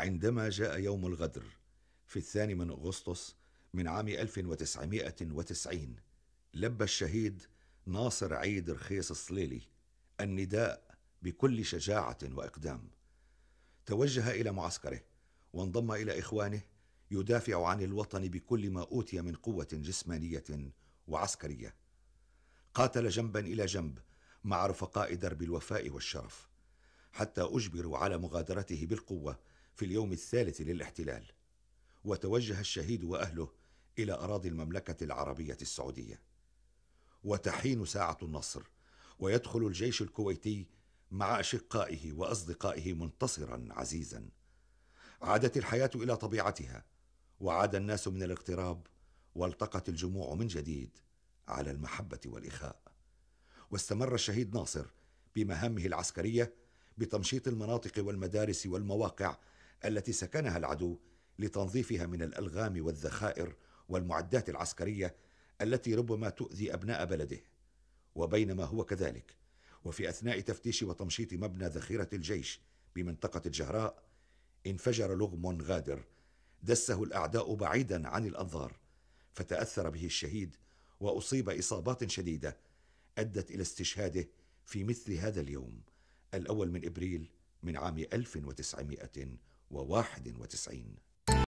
عندما جاء يوم الغدر في الثاني من أغسطس من عام 1990 لبى الشهيد ناصر عيد رخيص الصليلي النداء بكل شجاعة وإقدام توجه إلى معسكره وانضم إلى إخوانه يدافع عن الوطن بكل ما أوتي من قوة جسمانية وعسكرية قاتل جنبا إلى جنب مع رفقاء درب الوفاء والشرف حتى أجبروا على مغادرته بالقوة في اليوم الثالث للاحتلال وتوجه الشهيد واهله الى اراضي المملكه العربيه السعوديه وتحين ساعه النصر ويدخل الجيش الكويتي مع اشقائه واصدقائه منتصرا عزيزا عادت الحياه الى طبيعتها وعاد الناس من الاغتراب والتقت الجموع من جديد على المحبه والاخاء واستمر الشهيد ناصر بمهامه العسكريه بتمشيط المناطق والمدارس والمواقع التي سكنها العدو لتنظيفها من الالغام والذخائر والمعدات العسكريه التي ربما تؤذي ابناء بلده وبينما هو كذلك وفي اثناء تفتيش وتمشيط مبنى ذخيره الجيش بمنطقه الجهراء انفجر لغم غادر دسه الاعداء بعيدا عن الانظار فتاثر به الشهيد واصيب اصابات شديده ادت الى استشهاده في مثل هذا اليوم الاول من ابريل من عام 1900 وواحد وتسعين